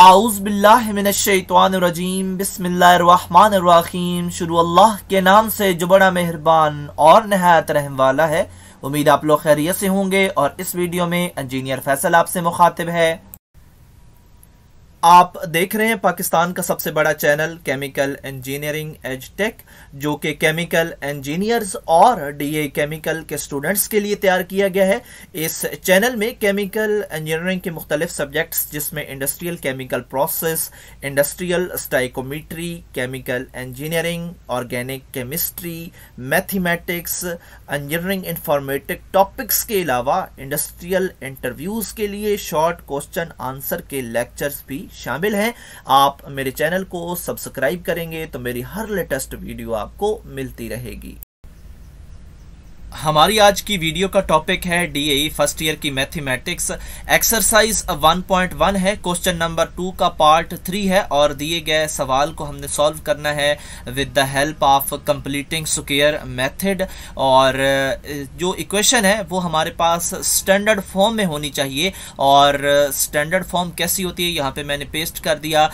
बिल्लाजीम बिस्मिल्लाम शुरू अल्लाह के नाम से जो बड़ा मेहरबान और नहायत रहम वाला है उम्मीद आप लोग खैरियत से होंगे और इस वीडियो में इंजीनियर फैसल आपसे मुखातिब है आप देख रहे हैं पाकिस्तान का सबसे बड़ा channel chemical engineering edge tech जो कि केमिकल इंजीनियर्स और डीए केमिकल के स्टूडेंट्स के लिए तैयार किया गया है इस चैनल में केमिकल इंजीनियरिंग के मुख्तलिफ सब्जेक्ट्स जिसमें industrial chemical process industrial stoichiometry chemical engineering organic chemistry mathematics engineering informatic topics के अलावा इंडस्ट्रियल इंटरव्यूज़ के लिए शॉर्ट क्वेश्चन आंसर के लेक्चर्स भी शामिल हैं आप मेरे चैनल को सब्सक्राइब करेंगे तो मेरी हर लेटेस्ट वीडियो आपको मिलती रहेगी हमारी आज की वीडियो का टॉपिक है ए फर्स्ट ईयर की मैथमेटिक्स एक्सरसाइज 1.1 है क्वेश्चन नंबर टू का पार्ट थ्री है और दिए गए सवाल को हमने सॉल्व करना है with the help of completing square method और जो इक्वेशन है वो हमारे पास स्टैंडर्ड फॉर्म में होनी चाहिए और स्टैंडर्ड फॉर्म कैसी होती है यहाँ पर मैंने पेस्ट कर दिया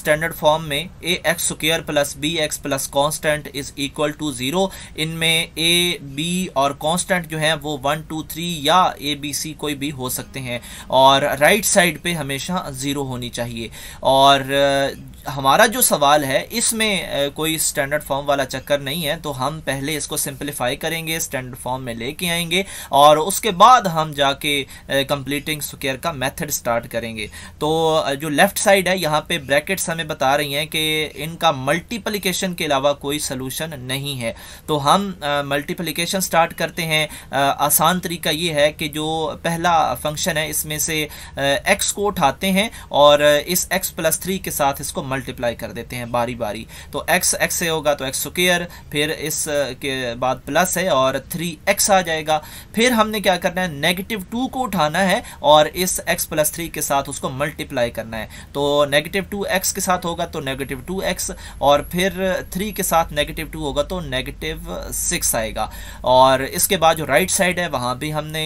स्टैंडर्ड फॉर्म में a x square plus b x plus constant is equal to zero इनमें ए बी और कांस्टेंट जो है वो वन टू थ्री या ए बी सी कोई भी हो सकते हैं और राइट साइड पे हमेशा ज़ीरो होनी चाहिए और हमारा जो सवाल है इसमें कोई स्टैंडर्ड फॉर्म वाला चक्कर नहीं है तो हम पहले इसको सिंप्लीफाई करेंगे स्टैंडर्ड फॉर्म में लेके आएंगे और उसके बाद हम जाके कंप्लीटिंग स्क्वेयर का मेथड स्टार्ट करेंगे तो जो लेफ़्ट साइड है यहाँ पे ब्रैकेट्स हमें बता रही हैं कि इनका मल्टीप्लीकेशन के अलावा कोई सोलूशन नहीं है तो हम मल्टीप्लीकेशन स्टार्ट करते हैं आसान तरीका ये है कि जो पहला फंक्शन है इसमें से एक्स को उठाते हैं और इस एक्स प्लस थ्री के साथ इसको मल्टीप्लाई कर देते हैं बारी बारी तो एक्स एक्स से होगा तो एक्स स्क्र फिर इस के बाद प्लस है और थ्री एक्स आ जाएगा फिर हमने क्या करना है नेगेटिव टू को उठाना है और इस एक्स प्लस थ्री के साथ उसको मल्टीप्लाई करना है तो नेगेटिव टू एक्स के साथ होगा तो नेगेटिव टू एक्स और फिर थ्री के साथ नेगेटिव टू होगा तो नेगेटिव सिक्स आएगा और इसके बाद जो राइट साइड है वहाँ भी हमने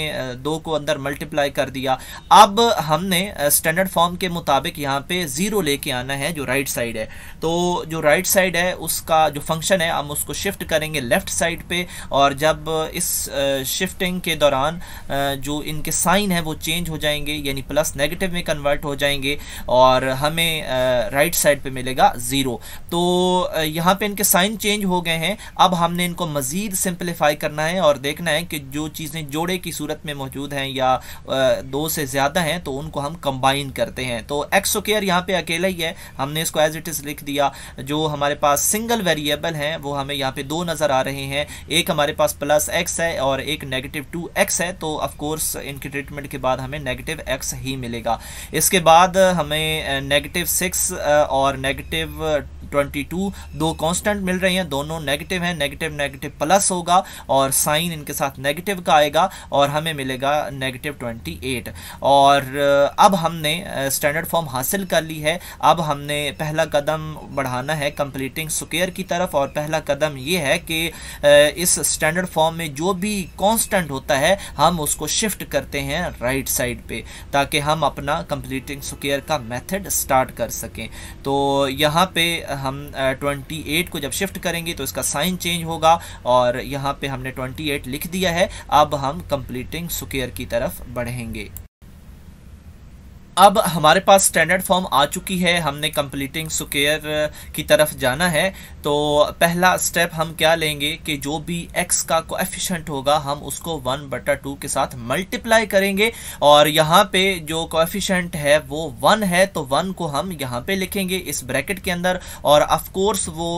दो को अंदर मल्टीप्लाई कर दिया अब हमने स्टैंडर्ड फॉर्म के मुताबिक यहाँ पे ज़ीरो लेके आना है जो राइट राइट साइड है तो जो राइट साइड है उसका जो फंक्शन है हम उसको शिफ्ट करेंगे लेफ्ट साइड पे और जब इस शिफ्टिंग के दौरान जो इनके साइन है वो चेंज हो जाएंगे यानी प्लस नेगेटिव में कन्वर्ट हो जाएंगे और हमें राइट साइड पे मिलेगा ज़ीरो तो यहाँ पे इनके साइन चेंज हो गए हैं अब हमने इनको मज़ीद सिंप्लीफाई करना है और देखना है कि जो चीज़ें जोड़े की सूरत में मौजूद हैं या दो से ज़्यादा हैं तो उनको हम कंबाइन करते हैं तो एक्सोकेयर यहाँ पर अकेला ही है हमने हमने इसको एज इट इज़ लिख दिया जो हमारे पास सिंगल वेरिएबल हैं वो हमें यहाँ पे दो नज़र आ रहे हैं एक हमारे पास प्लस एक्स है और एक नेगेटिव टू एक्स है तो ऑफकोर्स इनके ट्रीटमेंट के बाद हमें नेगेटिव एक्स ही मिलेगा इसके बाद हमें नेगेटिव सिक्स और नेगेटिव 22 दो कांस्टेंट मिल रही हैं दोनों नेगेटिव हैं नेगेटिव नेगेटिव प्लस होगा और साइन इनके साथ नेगेटिव का आएगा और हमें मिलेगा नेगेटिव 28 और अब हमने स्टैंडर्ड फॉर्म हासिल कर ली है अब हमने पहला कदम बढ़ाना है कंप्लीटिंग स्क्वेयर की तरफ और पहला कदम ये है कि इस स्टैंडर्ड फॉर्म में जो भी कॉन्स्टेंट होता है हम उसको शिफ्ट करते हैं राइट साइड पर ताकि हम अपना कंप्लीटिंग स्क्वेयर का मेथड स्टार्ट कर सकें तो यहाँ पे हम ट्वेंटी एट को जब शिफ्ट करेंगे तो इसका साइन चेंज होगा और यहाँ पे हमने ट्वेंटी एट लिख दिया है अब हम कंप्लीटिंग सुकेयर की तरफ बढ़ेंगे अब हमारे पास स्टैंडर्ड फॉर्म आ चुकी है हमने कंप्लीटिंग सुकेयर की तरफ जाना है तो पहला स्टेप हम क्या लेंगे कि जो भी एक्स का कोएफिशिएंट होगा हम उसको वन बटा टू के साथ मल्टीप्लाई करेंगे और यहाँ पे जो कोएफिशिएंट है वो वन है तो वन को हम यहाँ पे लिखेंगे इस ब्रैकेट के अंदर और अफकोर्स वो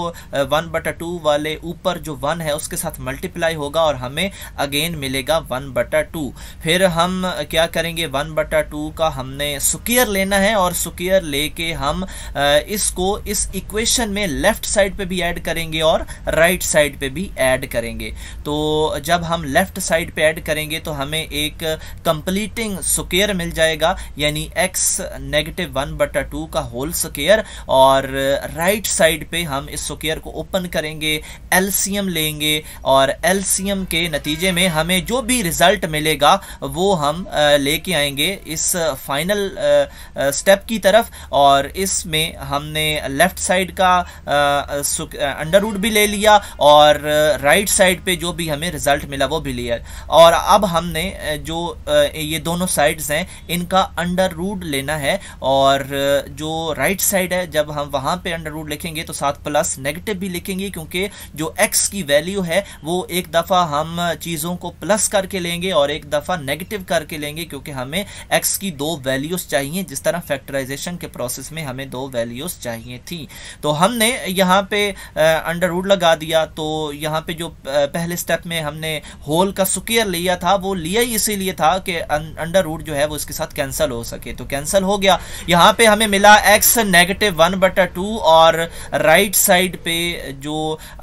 वन बटा टू वाले ऊपर जो वन है उसके साथ मल्टीप्लाई होगा और हमें अगेन मिलेगा वन बटा टू फिर हम क्या करेंगे वन बटा टू का हमने सुकियर लेना है और सुकियर लेके हम इसको इस इक्वेशन में लेफ्ट साइड पे भी ऐड करेंगे और राइट साइड पे भी ऐड करेंगे तो जब हम लेफ्ट साइड पे ऐड करेंगे तो हमें एक कंप्लीटिंग सुकेयर मिल जाएगा यानी एक्स नेगेटिव वन बटा टू का होल सुकेयर और राइट साइड पे हम इस सुकेयर को ओपन करेंगे एलसीएम लेंगे और एलसीएम के नतीजे में हमें जो भी रिजल्ट मिलेगा वो हम लेके आएंगे इस फाइनल स्टेप की तरफ और इसमें हमने लेफ्ट साइड का अंडर रूट भी ले लिया और राइट साइड पे जो भी हमें रिजल्ट मिला वो भी लिया और अब हमने जो ये दोनों साइड्स हैं इनका अंडर रूट लेना है और जो राइट साइड है जब हम वहाँ पे अंडर रूट लिखेंगे तो साथ प्लस नेगेटिव भी लिखेंगे क्योंकि जो एक्स की वैल्यू है वो एक दफ़ा हम चीज़ों को प्लस करके लेंगे और एक दफ़ा नेगेटिव करके लेंगे क्योंकि हमें एक्स की दो वैल्यू वैल्यूज़ चाहिए जिस तरह फैक्टराइजेशन के प्रोसेस में हमें दो वैल्यूज़ चाहिए थी तो हमने यहाँ पे अंडर रूड लगा दिया तो यहाँ पे जो पहले स्टेप में हमने होल का सुकेयर लिया था वो लिया ही इसीलिए था कि अंडर रूड जो है वो इसके साथ कैंसिल हो सके तो कैंसिल हो गया यहाँ पर हमें मिला एक्स नेगेटिव वन बटा टू और राइट साइड पर जो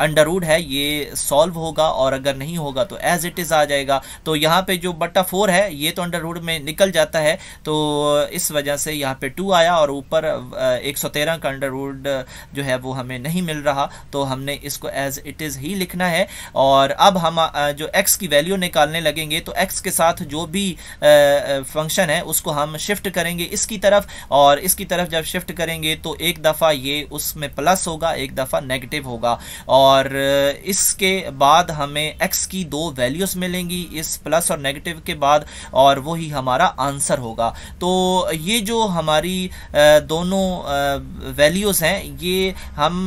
अंडर रूड है ये सॉल्व होगा और अगर नहीं होगा तो एज इट इज़ आ जाएगा तो यहाँ पर जो बट्टा फोर है ये तो अंडर रूड में निकल जाता है तो इस वजह से यहाँ पे टू आया और ऊपर एक सौ तेरह का अंडर वुड जो है वो हमें नहीं मिल रहा तो हमने इसको एज इट इज़ ही लिखना है और अब हम जो एक्स की वैल्यू निकालने लगेंगे तो एक्स के साथ जो भी फंक्शन है उसको हम शिफ्ट करेंगे इसकी तरफ और इसकी तरफ जब शिफ्ट करेंगे तो एक दफ़ा ये उसमें प्लस होगा एक दफ़ा नेगेटिव होगा और इसके बाद हमें एक्स की दो वैल्यूज़ मिलेंगी इस प्लस और नेगेटिव के बाद और वही हमारा आंसर होगा तो ये जो हमारी दोनों वैल्यूज़ हैं ये हम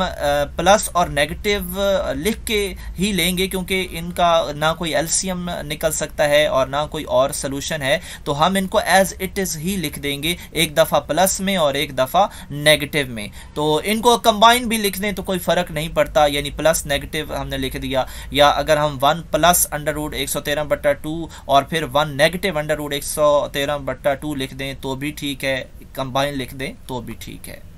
प्लस और नेगेटिव लिख के ही लेंगे क्योंकि इनका ना कोई एलसीएम निकल सकता है और ना कोई और सोल्यूशन है तो हम इनको एज इट इज़ ही लिख देंगे एक दफ़ा प्लस में और एक दफ़ा नेगेटिव में तो इनको कंबाइन भी लिख दें तो कोई फ़र्क नहीं पड़ता यानी प्लस नेगेटिव हमने लिख दिया या अगर हम वन प्लस अंडर रूड एक सौ तेरह बट्टा टू और फिर वन नेगेटिव अंडर रूड एक सौ तेरह बट्टा टू लिख दें तो भी भी ठीक है कंबाइन लिख दें तो भी ठीक है